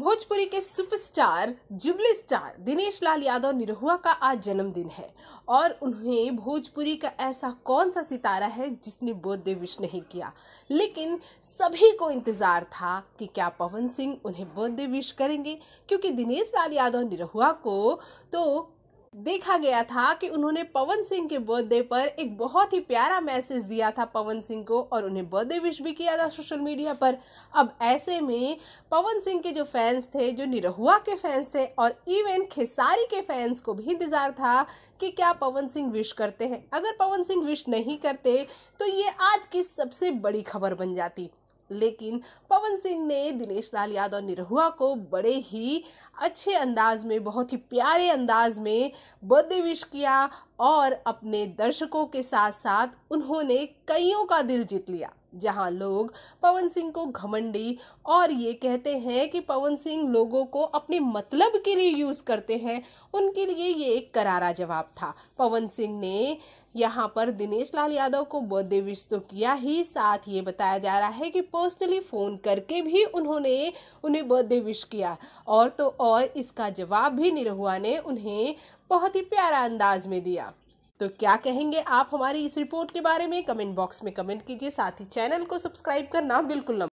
भोजपुरी के superstar jubilee star Dinesh Lal Yadav Nirahua का आज जन्मदिन है और उन्हें भोजपुरी का ऐसा कौन सा सितारा है जिसने बर्थडे विश नहीं किया लेकिन सभी को इंतज़ार था कि क्या पवन सिंह उन्हें बर्थडे विश करेंगे क्योंकि दिनेश लाल यादव निरहुआ को तो देखा गया था कि उन्होंने पवन सिंह के बर्थडे पर एक बहुत ही प्यारा मैसेज दिया था पवन सिंह को और उन्हें बर्थडे विश भी किया था सोशल मीडिया पर अब ऐसे में पवन सिंह के जो फैंस थे जो निरहुआ के फैंस थे और इवन खेसारी के फैंस को भी इंतज़ार था कि क्या पवन सिंह विश करते हैं अगर पवन सिंह विश नहीं करते तो ये आज की सबसे बड़ी खबर बन जाती लेकिन पवन सिंह ने दिनेश लाल यादव निरहुआ को बड़े ही अच्छे अंदाज में बहुत ही प्यारे अंदाज में बर्थडे विश किया और अपने दर्शकों के साथ साथ उन्होंने कईयों का दिल जीत लिया जहां लोग पवन सिंह को घमंडी और ये कहते हैं कि पवन सिंह लोगों को अपने मतलब के लिए यूज़ करते हैं उनके लिए ये एक करारा जवाब था पवन सिंह ने यहाँ पर दिनेश लाल यादव को बर्थडे विश तो किया ही साथ ये बताया जा रहा है कि पर्सनली फ़ोन करके भी उन्होंने उन्हें बर्थडे विश किया और तो और इसका जवाब भी निरहुआ ने उन्हें बहुत ही प्यारा अंदाज में दिया तो क्या कहेंगे आप हमारी इस रिपोर्ट के बारे में कमेंट बॉक्स में कमेंट कीजिए साथ ही चैनल को सब्सक्राइब करना बिल्कुल न